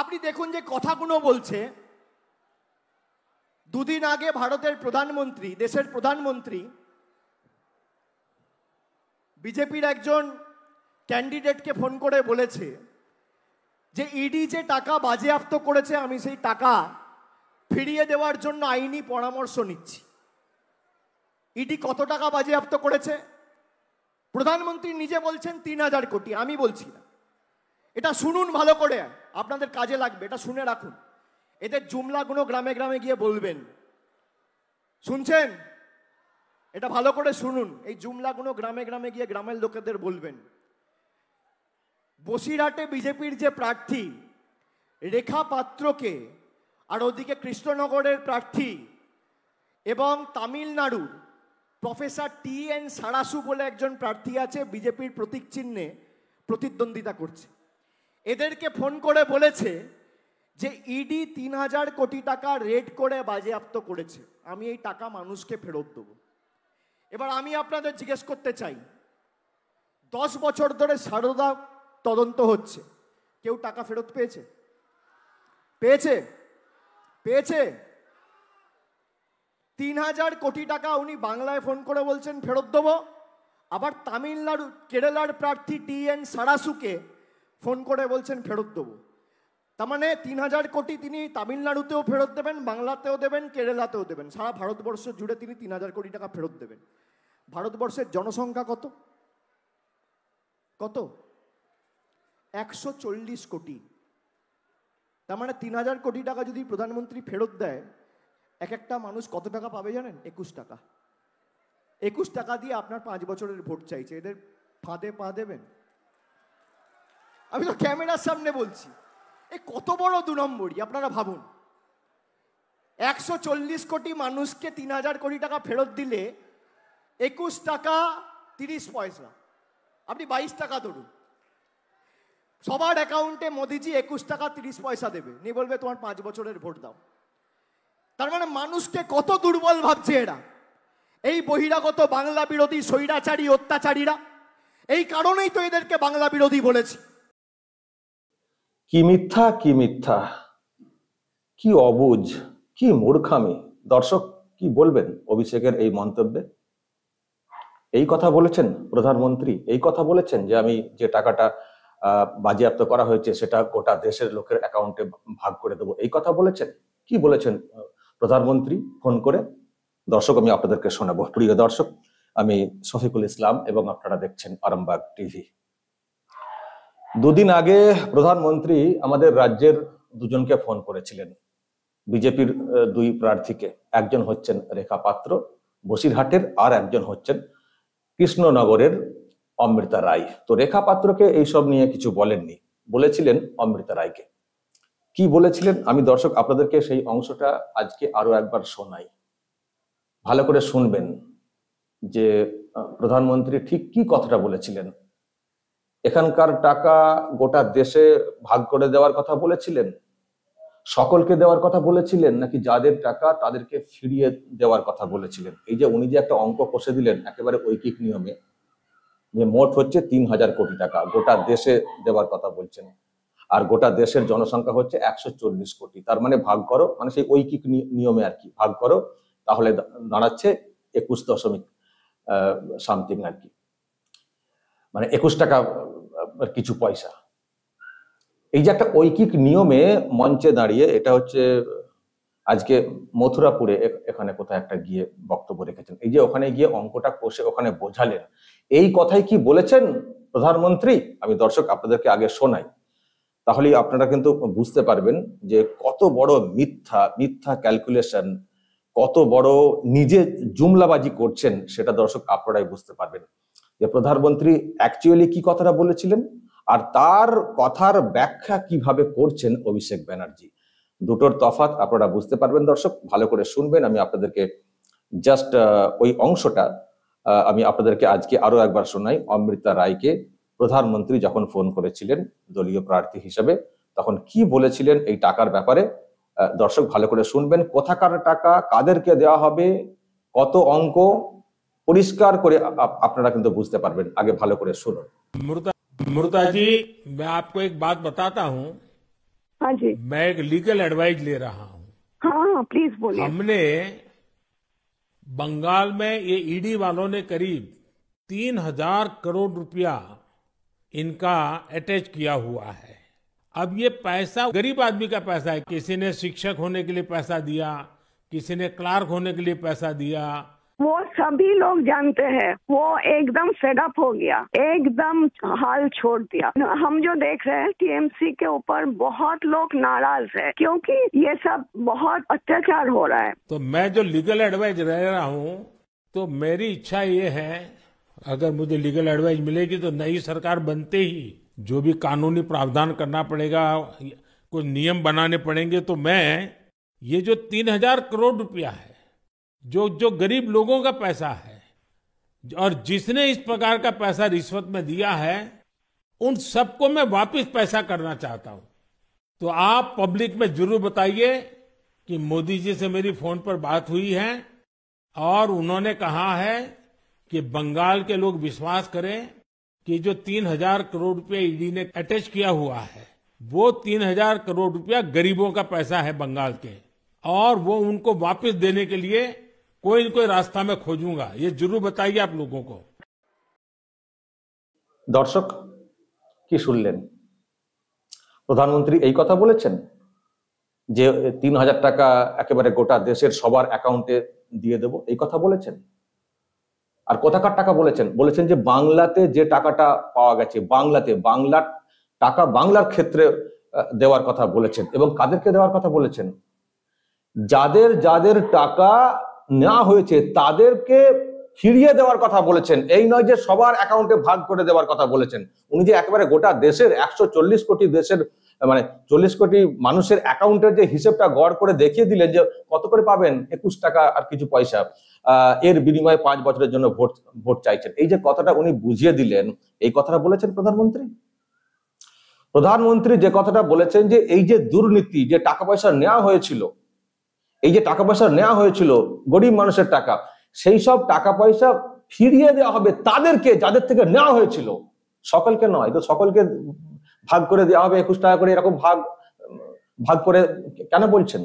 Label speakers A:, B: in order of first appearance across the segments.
A: আপনি দেখুন যে কথাগুলো বলছে দুদিন আগে ভারতের প্রধানমন্ত্রী দেশের প্রধানমন্ত্রী বিজেপির একজন ক্যান্ডিডেটকে ফোন করে বলেছে যে ইডি e যে টাকা বাজেয়াপ্ত করেছে আমি সেই টাকা ফিরিয়ে দেওয়ার জন্য আইনি পরামর্শ নিচ্ছি ইডি e কত টাকা বাজেয়াপ্ত করেছে প্রধানমন্ত্রী নিজে বলছেন তিন হাজার কোটি আমি বলছি না এটা শুনুন ভালো করে আপনাদের কাজে লাগবে এটা শুনে রাখুন এদের কোনো গ্রামে গ্রামে গিয়ে বলবেন শুনছেন এটা ভালো করে শুনুন এই কোনো গ্রামে গ্রামে গিয়ে গ্রামের লোকেদের বলবেন বসিরহাটে বিজেপির যে প্রার্থী রেখা পাত্রকে আর ওদিকে কৃষ্ণনগরের প্রার্থী এবং তামিলনাড়ুর প্রফেসর টি এন সারাসু বলে একজন প্রার্থী আছে বিজেপির প্রতীক চিহ্নে প্রতিদ্বন্দ্বিতা করছে এদেরকে ফোন করে বলেছে যে ইডি e তিন হাজার কোটি টাকা রেড করে বাজেয়াপ্ত করেছে আমি এই টাকা মানুষকে ফেরত দেব এবার আমি আপনাদের জিজ্ঞেস করতে চাই দশ বছর ধরে সারদা তদন্ত হচ্ছে কেউ টাকা ফেরত পেয়েছে পেয়েছে পেয়েছে তিন হাজার কোটি টাকা উনি বাংলায় ফোন করে বলছেন ফেরত দেবো আবার তামিলনাড়ু কেরালার প্রার্থী টি এন সারাসুকে ফোন করে বলছেন ফেরত দেবো তার মানে তিন হাজার কোটি তিনি তামিলনাড়ুতেও ফেরত দেবেন বাংলাতেও দেবেন কেরালাতেও দেবেন সারা ভারতবর্ষ জুড়ে তিনি তিন হাজার কোটি টাকা ফেরত দেবেন ভারতবর্ষের জনসংখ্যা কত কত একশো চল্লিশ কোটি তার মানে তিন হাজার কোটি টাকা যদি প্রধানমন্ত্রী ফেরত দেয় এক একটা মানুষ কত টাকা পাবে জানেন একুশ টাকা একুশ টাকা দিয়ে আপনার পাঁচ বছরের ভোট চাইছে এদের ফাঁদে পা দেবেন আমি তো ক্যামেরার সামনে বলছি এ কত বড় দু নম্বরই আপনারা ভাবুন একশো চল্লিশ কোটি মানুষকে তিন হাজার কোটি টাকা ফেরত দিলে একুশ টাকা তিরিশ পয়সা আপনি বাইশ টাকা ধরুন সবার অ্যাকাউন্টে মোদিজি একুশ টাকা তিরিশ পয়সা দেবে নিয়ে বলবে তোমার পাঁচ বছরের ভোট দাও তার মানে মানুষকে কত দুর্বল ভাবছে এরা এই বহিরাগত বাংলা বিরোধী স্বৈরাচারী অত্যাচারীরা এই কারণেই তো এদেরকে বাংলা বিরোধী বলেছি
B: কি মিথ্যা কি মিথ্যা কি অবুজ কি মূর্খামি দর্শক কি বলবেন অভিষেকের এই মন্তব্যে এই কথা বলেছেন প্রধানমন্ত্রী এই কথা বলেছেন যে আমি যে টাকাটা বাজেয়াপ্ত করা হয়েছে সেটা গোটা দেশের লোকের অ্যাকাউন্টে ভাগ করে দেবো এই কথা বলেছেন কি বলেছেন প্রধানমন্ত্রী ফোন করে দর্শক আমি আপনাদেরকে শোনাবো প্রিয় দর্শক আমি শফিকুল ইসলাম এবং আপনারা দেখছেন আরামবাগ টিভি দুদিন আগে প্রধানমন্ত্রী আমাদের রাজ্যের দুজনকে ফোন করেছিলেন বিজেপির দুই প্রার্থীকে একজন হচ্ছেন রেখা পাত্র বসিরহাটের আর একজন হচ্ছেন কৃষ্ণনগরের অমৃতা রায় তো রেখা পাত্রকে এইসব নিয়ে কিছু বলেননি বলেছিলেন অমৃতা রায়কে কি বলেছিলেন আমি দর্শক আপনাদেরকে সেই অংশটা আজকে আরো একবার শোনাই ভালো করে শুনবেন যে প্রধানমন্ত্রী ঠিক কি কথাটা বলেছিলেন এখানকার টাকা গোটা দেশে ভাগ করে দেওয়ার কথা বলেছিলেন সকলকে দেওয়ার কথা বলেছিলেন নাকি যাদের টাকা তাদেরকে ফিরিয়ে দেওয়ার কথা বলেছিলেন এই যে উনি যে একটা অঙ্ক কষে দিলেন একেবারে ঐকিক নিয়মে যে মোট হচ্ছে তিন হাজার কোটি টাকা গোটা দেশে দেওয়ার কথা বলছেন আর গোটা দেশের জনসংখ্যা হচ্ছে একশো চল্লিশ কোটি তার মানে ভাগ করো মানে সেই ঐকিক নিয়মে আর কি ভাগ করো তাহলে দাঁড়াচ্ছে একুশ দশমিক সামথিং আর কি মানে একুশ টাকা কিছু পয়সা এই যে একটা ঐকিক নিয়মে মঞ্চে দাঁড়িয়ে এটা হচ্ছে আজকে মথুরাপুরে এখানে কোথায় একটা গিয়ে বক্তব্য রেখেছেন এই যে ওখানে গিয়ে অঙ্কটা কষে ওখানে বোঝালেন এই কথাই কি বলেছেন প্রধানমন্ত্রী আমি দর্শক আপনাদেরকে আগে শোনাই তাহলে আপনারা কিন্তু বুঝতে পারবেন যে কত বড় মিথ্যা মিথ্যা ক্যালকুলেশন কত বড় নিজে জুমলাবাজি করছেন সেটা দর্শক আপনারাই বুঝতে পারবেন যে প্রধানমন্ত্রী অ্যাকচুয়ালি কি কথাটা বলেছিলেন আর তার কথার ব্যাখ্যা কিভাবে করছেন অভিষেক ব্যানার্জি দুটোর তফাত আপনারা বুঝতে পারবেন দর্শক ভালো করে শুনবেন আমি আপনাদেরকে জাস্ট ওই অংশটা আমি আপনাদেরকে আজকে আরো একবার শোনাই অমৃতা রায়কে প্রধানমন্ত্রী যখন ফোন করেছিলেন দলীয় প্রার্থী হিসেবে তখন কি বলেছিলেন এই টাকার ব্যাপারে দর্শক ভালো করে শুনবেন কোথাকার টাকা কাদেরকে দেওয়া হবে কত অঙ্ক পরিষ্কার করে আপনারা কিন্তু বুঝতে পারবেন আগে ভালো করে শুনুন
C: মৃতা जी मैं आपको एक बात बताता हूँ हाँ जी मैं एक लीगल एडवाइस ले रहा हूँ हाँ प्लीज हाँ, हाँ, बोलिए हमने बंगाल में ये ईडी e वालों ने करीब तीन हजार करोड़ रुपया इनका अटैच किया हुआ है अब ये पैसा गरीब आदमी का पैसा है किसी ने शिक्षक होने के लिए पैसा दिया किसी ने क्लार्क होने के लिए पैसा दिया
A: वो सभी लोग जानते
C: हैं वो एकदम फेडअप हो गया एकदम हाल छोड़ दिया हम जो देख रहे हैं टीएमसी के ऊपर बहुत लोग नाराज है क्योंकि ये सब बहुत अत्याचार हो रहा है तो मैं जो लीगल एडवाइज रह रहा हूँ तो मेरी इच्छा ये है अगर मुझे लीगल एडवाइज मिलेगी तो नई सरकार बनते ही जो भी कानूनी प्रावधान करना पड़ेगा कुछ नियम बनाने पड़ेंगे तो मैं ये जो तीन हजार करोड़ रुपया है जो जो गरीब लोगों का पैसा है और जिसने इस प्रकार का पैसा रिश्वत में दिया है उन सबको मैं वापस पैसा करना चाहता हूं तो आप पब्लिक में जरूर बताइए कि मोदी जी से मेरी फोन पर बात हुई है और उन्होंने कहा है कि बंगाल के लोग विश्वास करें कि जो तीन हजार करोड़ रूपया ईडी ने अटैच किया हुआ है वो तीन हजार करोड़ रूपया गरीबों का पैसा है बंगाल के और वो उनको वापस देने के लिए कोई न कोई रास्ता मैं खोजूंगा ये जरूर बताइए आप लोगों को
B: দর্শক কি শুনলেন প্রধানমন্ত্রী এই কথা বলেছেন যে তিন হাজার টাকা একেবারে গোটা দেশের সবার অ্যাকাউন্টে দিয়ে দেব এই কথা বলেছেন আর কোথাকার টাকা বলেছেন বলেছেন যে বাংলাতে যে টাকাটা পাওয়া গেছে বাংলাতে বাংলার টাকা বাংলার ক্ষেত্রে দেওয়ার কথা বলেছেন এবং কাদেরকে দেওয়ার কথা বলেছেন যাদের যাদের টাকা নেওয়া হয়েছে তাদেরকে ফিরিয়ে দেওয়ার কথা বলেছেন এই নয় যে সবার অ্যাকাউন্টে ভাগ করে দেওয়ার কথা বলেছেন উনি যে একেবারে গোটা দেশের একশো কোটি দেশের মানে চল্লিশ কোটি মানুষের অ্যাকাউন্টের যে হিসেবটা গড় করে দেখিয়ে দিলেন যে কত করে পাবেন একুশ টাকা আর কিছু পয়সা এর বিনিময়ে পাঁচ বছরের জন্য ভোট ভোট চাইছেন এই যে কথাটা উনি বুঝিয়ে দিলেন এই কথাটা বলেছেন প্রধানমন্ত্রী প্রধানমন্ত্রী যে কথাটা বলেছেন যে এই যে দুর্নীতি যে টাকা পয়সা নেওয়া হয়েছিল এই যে টাকা পয়সা নেওয়া হয়েছিল গরিব মানুষের টাকা সেই সব টাকা পয়সা ফিরিয়ে দেওয়া হবে তাদেরকে যাদের থেকে নেওয়া হয়েছিল সকলকে নয় তো সকলকে ভাগ করে দেওয়া হবে একুশ টাকা করে এরকম ভাগ ভাগ করে কেন বলছেন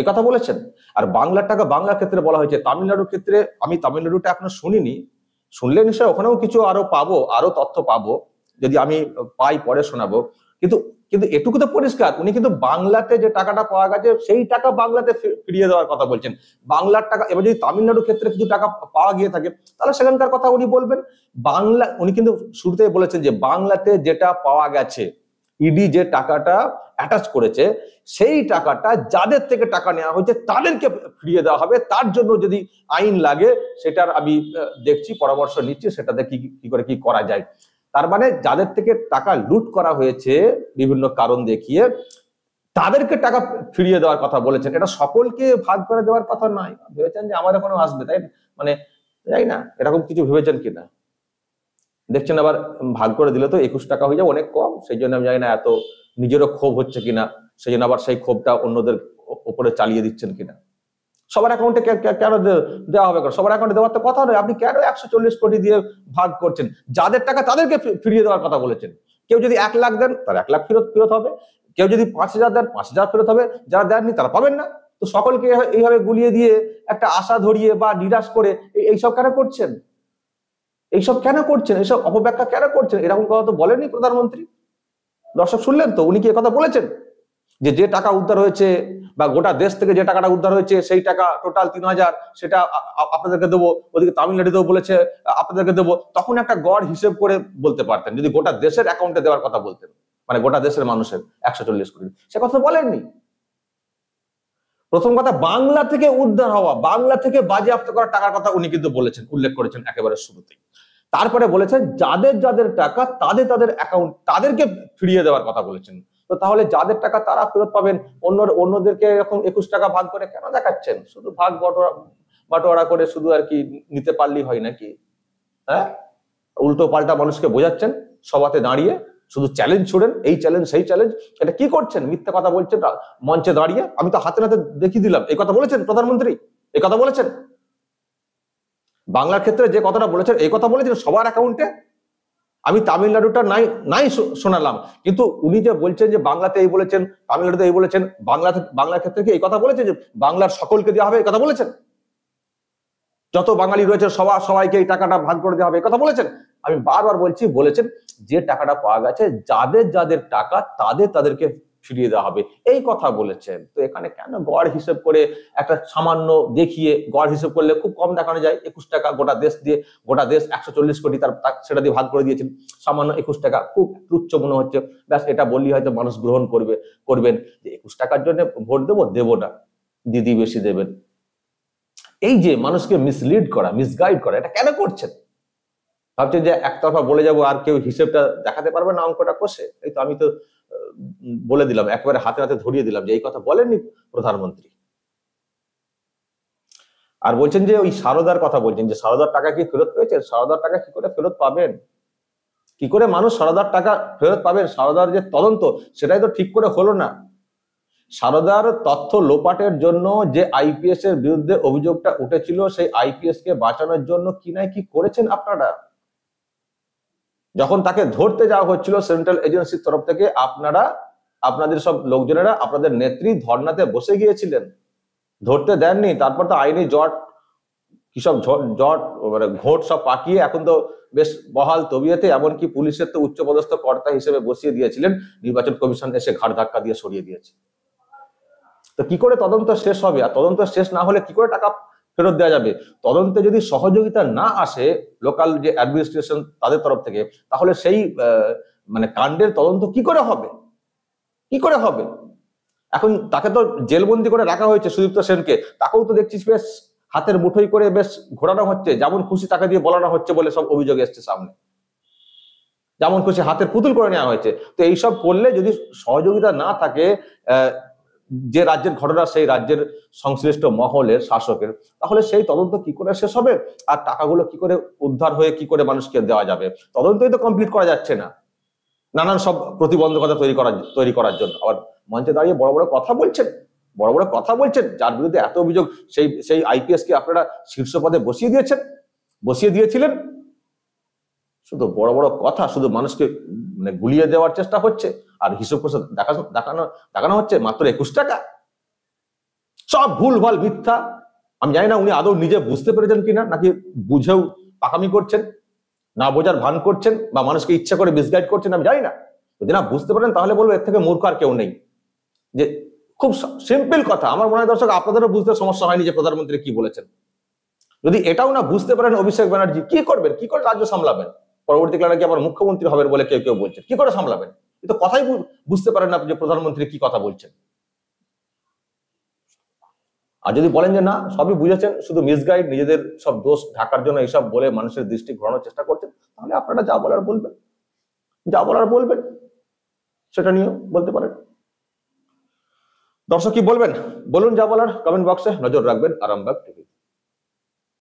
B: এ কথা বলেছেন আর বাংলার টাকা বাংলার ক্ষেত্রে বলা হয়েছে তামিলনাড়ুর ক্ষেত্রে আমি তামিলনাড়ুটা এখনো শুনিনি শুনলে নিশ্চয় ওখানেও কিছু আরো পাবো আরো তথ্য পাবো যদি আমি পাই পরে শোনাবো কিন্তু কিন্তু এটুকু তো পরিষ্কার উনি কিন্তু বাংলাতে যে টাকাটা পাওয়া গেছে সেই টাকা বাংলাতে ফিরিয়ে দেওয়ার কথা বলছেন বাংলার টাকা এবার যদি তামিলনাড়ু ক্ষেত্রে কিছু টাকা পাওয়া গিয়ে থাকে তাহলে সেখানকার কথা উনি বলবেন বাংলা উনি কিন্তু শুরুতে বলেছেন যে বাংলাতে যেটা পাওয়া গেছে ইডি e যে টাকাটা অ্যাটাচ করেছে সেই টাকাটা যাদের থেকে টাকা নেওয়া হয়েছে তাদেরকে ফিরিয়ে দেওয়া হবে তার জন্য যদি আইন লাগে সেটার আমি দেখছি পরামর্শ নিচ্ছি সেটাতে কি কি করে কি করা যায় তার মানে যাদের থেকে টাকা লুট করা হয়েছে বিভিন্ন কারণ দেখিয়ে তাদেরকে টাকা ফিরিয়ে দেওয়ার কথা বলেছেন এটা সকলকে ভাগ করে দেওয়ার কথা নয় ভেবেছেন যে আমার এখনো আসবে তাই মানে যাই না এরকম কিছু ভেবেছেন কিনা দেখছেন আবার ভাগ করে দিলে তো একুশ টাকা হয়ে যাবে অনেক কম সেই জন্য আমি জানি না এত নিজেরও ক্ষোভ হচ্ছে কিনা সেই জন্য আবার সেই ক্ষোভটা অন্যদের ওপরে চালিয়ে দিচ্ছেন কিনা সবার অ্যাকাউন্টে কেন দেওয়া হবে সবার অ্যাকাউন্টে দেওয়ার তো কথা নয় আপনি কেন একশো চল্লিশ কোটি দিয়ে ভাগ করছেন যাদের টাকা তাদেরকে ফিরিয়ে দেওয়ার কথা বলেছেন কেউ যদি এক লাখ দেন তার এক লাখ ফেরত ফেরত হবে কেউ যদি পাঁচ হাজার দেন পাঁচ হাজার ফেরত হবে যারা দেননি তারা পাবেন না তো সকলকে এইভাবে গুলিয়ে দিয়ে একটা আশা ধরিয়ে বা নিরাশ করে এইসব কেন করছেন এইসব কেন করছেন এইসব অপব্যাখ্যা কেন করছেন এরকম কথা তো বলেননি প্রধানমন্ত্রী দর্শক শুনলেন তো উনি কি কথা বলেছেন যে যে টাকা উদ্ধার হয়েছে বা গোটা দেশ থেকে যে টাকাটা উদ্ধার হয়েছে সেই টাকা টোটাল তিন হাজার সেটা আপনাদেরকে দেবো ওদিকে তামিলনাড়ুতেও বলেছে আপনাদেরকে দেবো তখন একটা গড় হিসেব করে বলতে পারতেন যদি গোটা দেশের অ্যাকাউন্টে দেওয়ার কথা বলতেন মানে গোটা দেশের মানুষের একশো চল্লিশ কোটি সে কথা বলেননি প্রথম কথা বাংলা থেকে উদ্ধার হওয়া বাংলা থেকে বাজেয়াপ্ত করা টাকার কথা উনি কিন্তু বলেছেন উল্লেখ করেছেন একেবারে শুরুতেই তারপরে বলেছেন যাদের যাদের টাকা তাদের তাদের অ্যাকাউন্ট তাদেরকে ফিরিয়ে দেওয়ার কথা বলেছেন তো তাহলে যাদের টাকা তারা ফেরত পাবেন অন্য অন্যদেরকে এরকম একুশ টাকা ভাগ করে কেন দেখাচ্ছেন শুধু ভাগ বটোয়া বাটোয়ারা করে শুধু আর কি নিতে পারলেই হয় নাকি হ্যাঁ উল্টো পাল্টা মানুষকে বোঝাচ্ছেন সভাতে দাঁড়িয়ে শুধু চ্যালেঞ্জ ছুড়েন এই চ্যালেঞ্জ সেই চ্যালেঞ্জ এটা কি করছেন মিথ্যা কথা বলছেন মঞ্চে দাঁড়িয়ে আমি তো হাতে হাতে দেখিয়ে দিলাম এই কথা বলেছেন প্রধানমন্ত্রী এই কথা বলেছেন বাংলার ক্ষেত্রে যে কথাটা বলেছেন এই কথা বলেছেন সবার অ্যাকাউন্টে আমি তামিলনাড়ুটা নাই নাই শোনালাম কিন্তু উনি যে বলছেন যে বাংলাতে এই বলেছেন তামিলনাড়ুতে এই বলেছেন বাংলাতে বাংলার ক্ষেত্রে কি এই কথা বলেছে যে বাংলার সকলকে দেওয়া হবে এই কথা বলেছেন যত বাঙালি রয়েছে সবার সবাইকে এই টাকাটা ভাগ করে দেওয়া হবে এই কথা বলেছেন আমি বারবার বলছি বলেছেন যে টাকাটা পাওয়া গেছে যাদের যাদের টাকা তাদের তাদেরকে ফিরিয়ে দেওয়া হবে এই কথা বলেছেন তো এখানে কেন গড় হিসেব করে একটা সামান্য দেখিয়ে গড় হিসেব করলে খুব কম দেখানো যায় একুশ টাকা গোটা দেশ দিয়ে গোটা দেশ একশো চল্লিশ কোটি তার সেটা দিয়ে ভাগ করে দিয়েছেন সামান্য একুশ টাকা খুব তুচ্ছ মনে হচ্ছে ব্যাস এটা বললেই হয়তো মানুষ গ্রহণ করবে করবেন যে একুশ টাকার জন্য ভোট দেবো দেবো না দিদি বেশি দেবেন এই যে মানুষকে মিসলিড করা মিসগাইড করা এটা কেন করছেন ভাবছেন যে একতরফা বলে যাব আর কেউ হিসেবটা দেখাতে পারবে না অঙ্কটা কষে এই তো আমি তো বলে দিলাম একবারে হাতে হাতে ধরিয়ে দিলাম যে এই কথা বলেননি প্রধানমন্ত্রী আর বলছেন যে ওই সারদার কথা বলছেন যে সারদার টাকা কি ফেরত পেয়েছেন সারদার টাকা কি করে ফেরত পাবেন কি করে মানুষ সারদার টাকা ফেরত পাবেন সারদার যে তদন্ত সেটাই তো ঠিক করে হলো না সারদার তথ্য লোপাটের জন্য যে আইপিএস এর বিরুদ্ধে অভিযোগটা উঠেছিল সেই আইপিএস কে বাঁচানোর জন্য কি নাই কি করেছেন আপনারা যখন তাকে ধরতে যাওয়া হচ্ছিল সেন্ট্রাল এজেন্সির তরফ থেকে আপনারা আপনাদের সব লোকজনেরা আপনাদের নেত্রী ধর্নাতে বসে গিয়েছিলেন ধরতে দেননি তারপর তো আইনি জট কি সব জট মানে ঘোট সব পাকিয়ে এখন তো বেশ বহাল তবিয়েতে এমনকি পুলিশের তো উচ্চপদস্থ কর্তা হিসেবে বসিয়ে দিয়েছিলেন নির্বাচন কমিশন এসে ঘাট ধাক্কা দিয়ে সরিয়ে দিয়েছে তো কি করে তদন্ত শেষ হবে আর তদন্ত শেষ না হলে কি করে টাকা ফেরত দেওয়া যাবে তদন্তে যদি সহযোগিতা না আসে লোকাল যে অ্যাডমিনিস্ট্রেশন তাদের তরফ থেকে তাহলে সেই মানে কাণ্ডের তদন্ত কি করে হবে কি করে হবে এখন তাকে তো জেলবন্দি করে রাখা হয়েছে সুদীপ্ত সেনকে তাকেও তো দেখছিস বেশ হাতের মুঠোই করে বেশ ঘোরানো হচ্ছে যেমন খুশি তাকে দিয়ে বলানো হচ্ছে বলে সব অভিযোগ এসছে সামনে যেমন খুশি হাতের পুতুল করে নেওয়া হয়েছে তো এইসব করলে যদি সহযোগিতা না থাকে যে রাজ্যের ঘটনা সেই রাজ্যের সংশ্লিষ্ট মহলের শাসকের তাহলে সেই তদন্ত কি করে শেষ হবে আর টাকাগুলো কি করে উদ্ধার হয়ে কি করে মানুষকে দেওয়া যাবে তদন্তই তো কমপ্লিট করা যাচ্ছে না নানান সব প্রতিবন্ধকতা তৈরি করার তৈরি করার জন্য আবার মঞ্চে দাঁড়িয়ে বড় বড় কথা বলছেন বড় বড় কথা বলছেন যার বিরুদ্ধে এত অভিযোগ সেই সেই আইপিএস কে আপনারা শীর্ষ পদে বসিয়ে দিয়েছেন বসিয়ে দিয়েছিলেন শুধু বড় বড় কথা শুধু মানুষকে মানে গুলিয়ে দেওয়ার চেষ্টা হচ্ছে আর হিসাব করছে দেখানো দেখানো হচ্ছে মাত্র একুশ টাকা সব ভুল ভাল মিথ্যা আমি জানি না উনি আদৌ নিজে বুঝতে পেরেছেন কিনা নাকি বুঝেও পাকামি করছেন না বোঝার ভান করছেন বা মানুষকে ইচ্ছা করে মিসগাইড করছেন আমি জানি না যদি না বুঝতে পারেন তাহলে বলবো এর থেকে মূর্খ আর কেউ নেই যে খুব সিম্পল কথা আমার মনে হয় দর্শক আপনাদেরও বুঝতে সমস্যা হয়নি যে প্রধানমন্ত্রী কি বলেছেন যদি এটাও না বুঝতে পারেন অভিষেক ব্যানার্জি কি করবেন কি করে রাজ্য সামলাবেন পরবর্তীকালে নাকি আবার মুখ্যমন্ত্রী হবেন বলে কেউ কেউ বলছেন কি করে সামলাবেন কিন্তু কথাই বুঝতে পারেন আপনি যে প্রধানমন্ত্রী কি কথা বলছেন আর যদি বলেন যে না সবই বুঝেছেন শুধু মিসগাইড নিজেদের সব দোষ ঢাকার জন্য এইসব বলে মানুষের দৃষ্টি ঘোরানোর চেষ্টা করছেন তাহলে আপনারা যা বলার বলবেন যা বলার বলবেন সেটা নিয়েও বলতে পারেন দর্শক কি বলবেন বলুন যা বলার কমেন্ট বক্সে নজর রাখবেন আরামবাগ টিভি